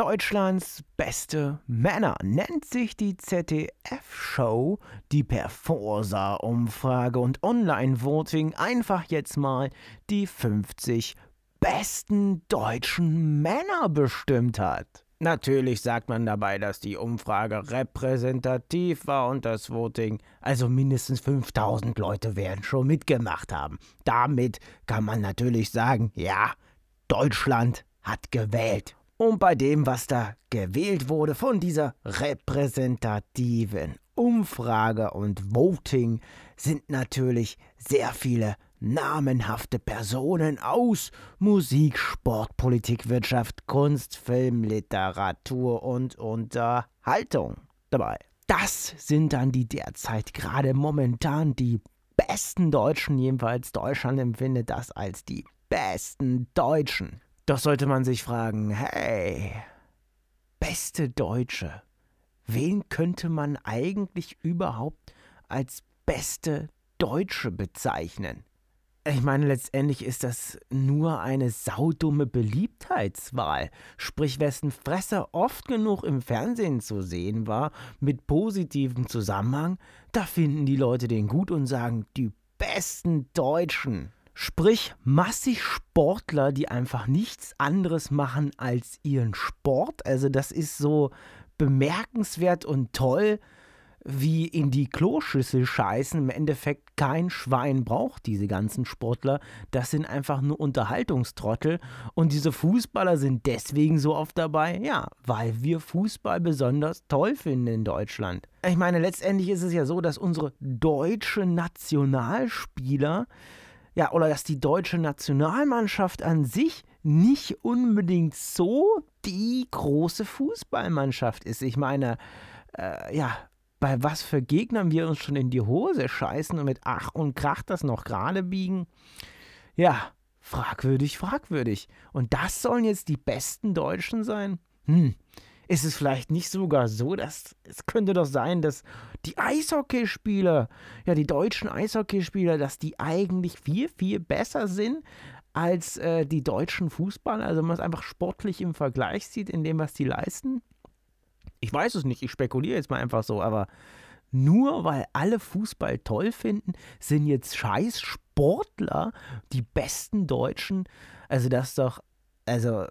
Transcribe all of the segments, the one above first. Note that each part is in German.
Deutschlands beste Männer nennt sich die ZDF-Show, die per Forsa-Umfrage und Online-Voting einfach jetzt mal die 50 besten deutschen Männer bestimmt hat. Natürlich sagt man dabei, dass die Umfrage repräsentativ war und das Voting, also mindestens 5000 Leute werden schon mitgemacht haben. Damit kann man natürlich sagen, ja, Deutschland hat gewählt und bei dem, was da gewählt wurde von dieser repräsentativen Umfrage und Voting, sind natürlich sehr viele namenhafte Personen aus Musik, Sport, Politik, Wirtschaft, Kunst, Film, Literatur und Unterhaltung dabei. Das sind dann die derzeit gerade momentan die besten Deutschen, jedenfalls Deutschland empfindet das als die besten Deutschen. Doch sollte man sich fragen, hey, beste Deutsche, wen könnte man eigentlich überhaupt als beste Deutsche bezeichnen? Ich meine, letztendlich ist das nur eine saudumme Beliebtheitswahl. Sprich, wessen Fresse oft genug im Fernsehen zu sehen war, mit positivem Zusammenhang, da finden die Leute den gut und sagen, die besten Deutschen. Sprich, massig Sportler, die einfach nichts anderes machen als ihren Sport. Also das ist so bemerkenswert und toll, wie in die Kloschüssel scheißen. Im Endeffekt kein Schwein braucht diese ganzen Sportler. Das sind einfach nur Unterhaltungstrottel. Und diese Fußballer sind deswegen so oft dabei. Ja, weil wir Fußball besonders toll finden in Deutschland. Ich meine, letztendlich ist es ja so, dass unsere deutschen Nationalspieler ja, oder dass die deutsche Nationalmannschaft an sich nicht unbedingt so die große Fußballmannschaft ist. Ich meine, äh, ja, bei was für Gegnern wir uns schon in die Hose scheißen und mit Ach und Krach das noch gerade biegen. Ja, fragwürdig, fragwürdig. Und das sollen jetzt die besten Deutschen sein? Hm, ist es vielleicht nicht sogar so, dass es könnte doch sein, dass die Eishockeyspieler, ja, die deutschen Eishockeyspieler, dass die eigentlich viel, viel besser sind als äh, die deutschen Fußballer? Also, wenn man es einfach sportlich im Vergleich sieht, in dem, was die leisten? Ich weiß es nicht, ich spekuliere jetzt mal einfach so, aber nur weil alle Fußball toll finden, sind jetzt scheiß Sportler die besten Deutschen. Also das ist doch also,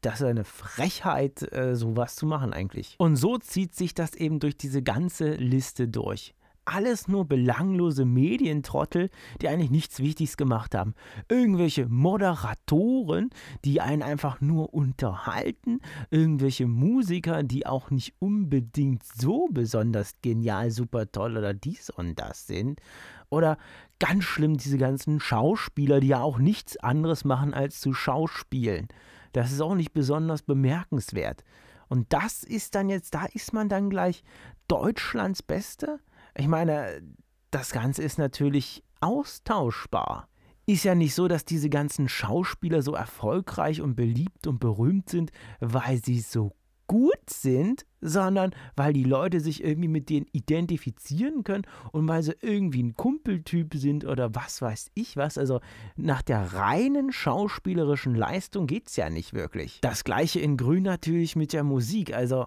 das ist eine Frechheit, äh, sowas zu machen eigentlich. Und so zieht sich das eben durch diese ganze Liste durch alles nur belanglose Medientrottel, die eigentlich nichts Wichtiges gemacht haben. Irgendwelche Moderatoren, die einen einfach nur unterhalten, irgendwelche Musiker, die auch nicht unbedingt so besonders genial, super toll oder dies und das sind, oder ganz schlimm diese ganzen Schauspieler, die ja auch nichts anderes machen als zu Schauspielen. Das ist auch nicht besonders bemerkenswert. Und das ist dann jetzt, da ist man dann gleich Deutschlands Beste? Ich meine, das Ganze ist natürlich austauschbar. Ist ja nicht so, dass diese ganzen Schauspieler so erfolgreich und beliebt und berühmt sind, weil sie so nett sind, sondern weil die Leute sich irgendwie mit denen identifizieren können und weil sie irgendwie ein Kumpeltyp sind oder was weiß ich was. Also nach der reinen schauspielerischen Leistung geht es ja nicht wirklich. Das gleiche in Grün natürlich mit der Musik. Also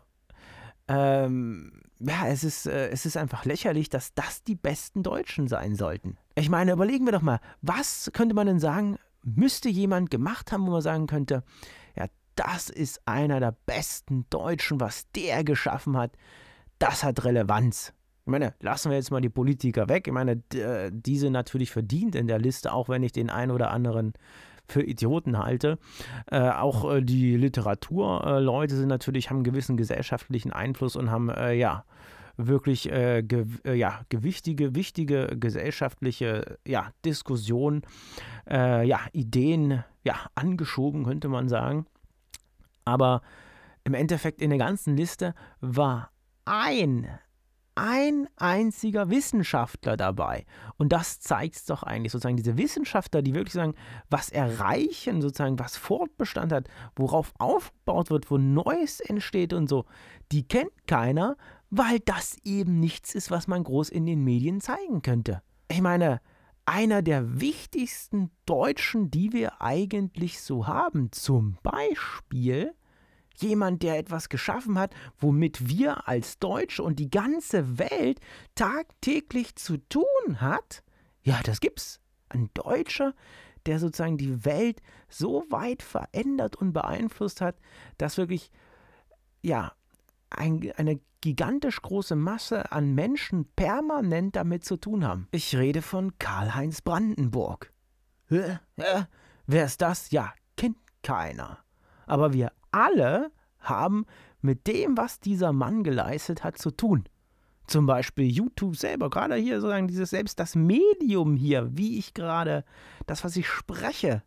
ähm, ja, es ist, äh, es ist einfach lächerlich, dass das die besten Deutschen sein sollten. Ich meine, überlegen wir doch mal, was könnte man denn sagen, müsste jemand gemacht haben, wo man sagen könnte, das ist einer der besten Deutschen, was der geschaffen hat, das hat Relevanz. Ich meine, lassen wir jetzt mal die Politiker weg. Ich meine, äh, diese natürlich verdient in der Liste, auch wenn ich den einen oder anderen für Idioten halte. Äh, auch äh, die Literaturleute äh, sind natürlich, haben gewissen gesellschaftlichen Einfluss und haben, äh, ja, wirklich äh, ge ja, gewichtige, wichtige gesellschaftliche ja, Diskussionen, ja, Ideen ja, angeschoben, könnte man sagen. Aber im Endeffekt in der ganzen Liste war ein, ein einziger Wissenschaftler dabei. Und das zeigt es doch eigentlich, sozusagen diese Wissenschaftler, die wirklich sagen, was erreichen, sozusagen, was Fortbestand hat, worauf aufgebaut wird, wo Neues entsteht und so, die kennt keiner, weil das eben nichts ist, was man groß in den Medien zeigen könnte. Ich meine, einer der wichtigsten Deutschen, die wir eigentlich so haben, zum Beispiel Jemand, der etwas geschaffen hat, womit wir als Deutsche und die ganze Welt tagtäglich zu tun hat? Ja, das gibt's. Ein Deutscher, der sozusagen die Welt so weit verändert und beeinflusst hat, dass wirklich, ja, ein, eine gigantisch große Masse an Menschen permanent damit zu tun haben. Ich rede von Karl-Heinz Brandenburg. Hä? Hä? Wer ist das? Ja, kennt keiner. Aber wir alle haben mit dem, was dieser Mann geleistet hat, zu tun. Zum Beispiel YouTube selber, gerade hier sozusagen dieses selbst das Medium hier, wie ich gerade das, was ich spreche,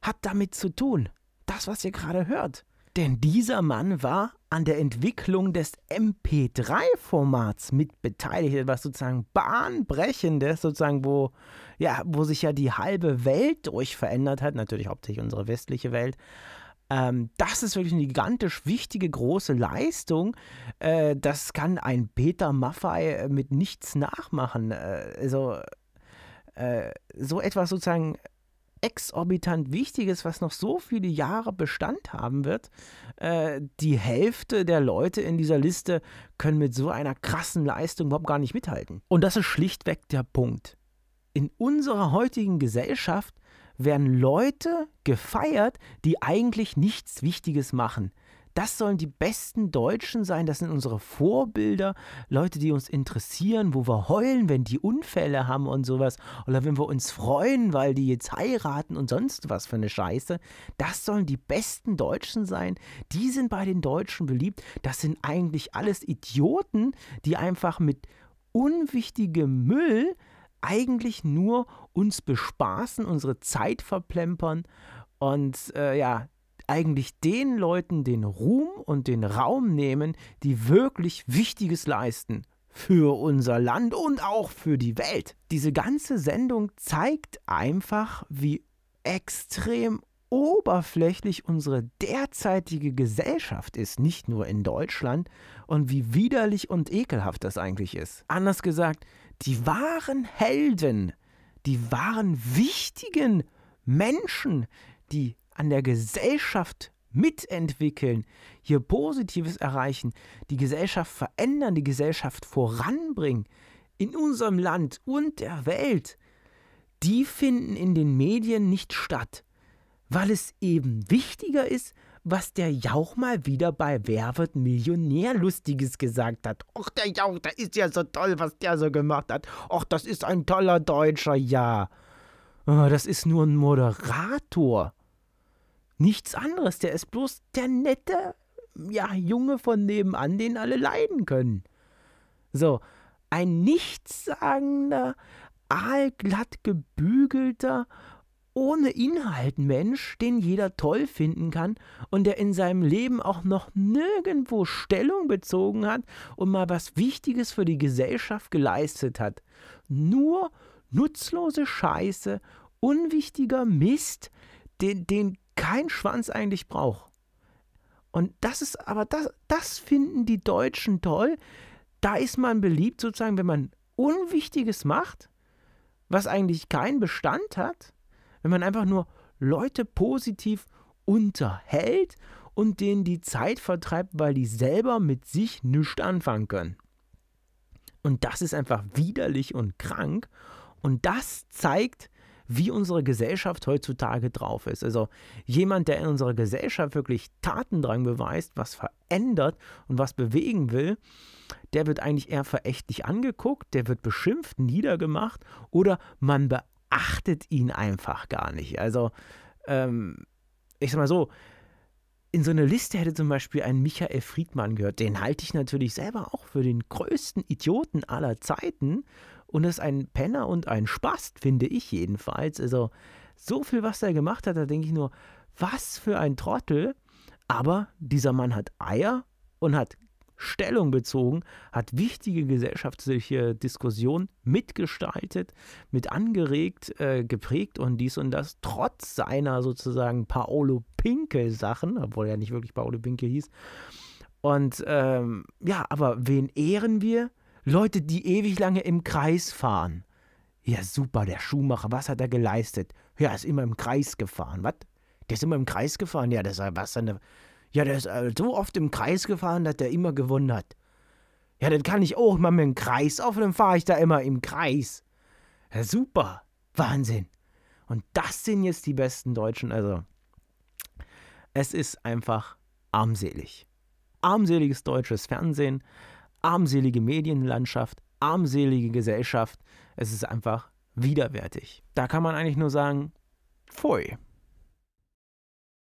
hat damit zu tun. Das, was ihr gerade hört. Denn dieser Mann war an der Entwicklung des MP3-Formats mitbeteiligt, etwas sozusagen bahnbrechendes, sozusagen, wo, ja, wo sich ja die halbe Welt durch verändert hat, natürlich hauptsächlich unsere westliche Welt, ähm, das ist wirklich eine gigantisch wichtige, große Leistung. Äh, das kann ein Peter Maffei äh, mit nichts nachmachen. Äh, also äh, so etwas sozusagen exorbitant Wichtiges, was noch so viele Jahre Bestand haben wird. Äh, die Hälfte der Leute in dieser Liste können mit so einer krassen Leistung überhaupt gar nicht mithalten. Und das ist schlichtweg der Punkt. In unserer heutigen Gesellschaft werden Leute gefeiert, die eigentlich nichts Wichtiges machen. Das sollen die besten Deutschen sein, das sind unsere Vorbilder, Leute, die uns interessieren, wo wir heulen, wenn die Unfälle haben und sowas, oder wenn wir uns freuen, weil die jetzt heiraten und sonst was für eine Scheiße. Das sollen die besten Deutschen sein, die sind bei den Deutschen beliebt, das sind eigentlich alles Idioten, die einfach mit unwichtigem Müll eigentlich nur uns bespaßen, unsere Zeit verplempern und äh, ja, eigentlich den Leuten den Ruhm und den Raum nehmen, die wirklich Wichtiges leisten für unser Land und auch für die Welt. Diese ganze Sendung zeigt einfach, wie extrem oberflächlich unsere derzeitige Gesellschaft ist, nicht nur in Deutschland, und wie widerlich und ekelhaft das eigentlich ist. Anders gesagt, die wahren Helden, die wahren wichtigen Menschen, die an der Gesellschaft mitentwickeln, hier Positives erreichen, die Gesellschaft verändern, die Gesellschaft voranbringen, in unserem Land und der Welt, die finden in den Medien nicht statt weil es eben wichtiger ist, was der Jauch mal wieder bei Wer wird Millionär Lustiges gesagt hat. Och, der Jauch, der ist ja so toll, was der so gemacht hat. Och, das ist ein toller Deutscher, ja. Ah, das ist nur ein Moderator. Nichts anderes, der ist bloß der nette, ja, Junge von nebenan, den alle leiden können. So, ein nichtssagender, aalglatt gebügelter, ohne Inhalt Mensch, den jeder toll finden kann und der in seinem Leben auch noch nirgendwo Stellung bezogen hat und mal was Wichtiges für die Gesellschaft geleistet hat. Nur nutzlose Scheiße, unwichtiger Mist, den, den kein Schwanz eigentlich braucht. Und das ist aber das, das finden die Deutschen toll. Da ist man beliebt sozusagen, wenn man Unwichtiges macht, was eigentlich keinen Bestand hat wenn man einfach nur Leute positiv unterhält und denen die Zeit vertreibt, weil die selber mit sich nichts anfangen können. Und das ist einfach widerlich und krank. Und das zeigt, wie unsere Gesellschaft heutzutage drauf ist. Also jemand, der in unserer Gesellschaft wirklich Tatendrang beweist, was verändert und was bewegen will, der wird eigentlich eher verächtlich angeguckt, der wird beschimpft, niedergemacht oder man achtet ihn einfach gar nicht. Also, ähm, ich sag mal so, in so einer Liste hätte zum Beispiel ein Michael Friedmann gehört. Den halte ich natürlich selber auch für den größten Idioten aller Zeiten. Und das ist ein Penner und ein Spast, finde ich jedenfalls. Also, so viel, was er gemacht hat, da denke ich nur, was für ein Trottel. Aber dieser Mann hat Eier und hat Stellung bezogen, hat wichtige gesellschaftliche Diskussionen mitgestaltet, mit angeregt, äh, geprägt und dies und das, trotz seiner sozusagen Paolo Pinke-Sachen, obwohl er nicht wirklich Paolo Pinke hieß. Und ähm, ja, aber wen ehren wir? Leute, die ewig lange im Kreis fahren. Ja, super, der Schuhmacher, was hat er geleistet? Ja, ist immer im Kreis gefahren. Was? Der ist immer im Kreis gefahren? Ja, das war was eine ja, der ist äh, so oft im Kreis gefahren, dass der immer gewonnen hat. Ja, dann kann ich auch mal mit dem Kreis auf dann fahre ich da immer im Kreis. Ja, super. Wahnsinn. Und das sind jetzt die besten Deutschen. Also, es ist einfach armselig. Armseliges deutsches Fernsehen, armselige Medienlandschaft, armselige Gesellschaft. Es ist einfach widerwärtig. Da kann man eigentlich nur sagen, pfui.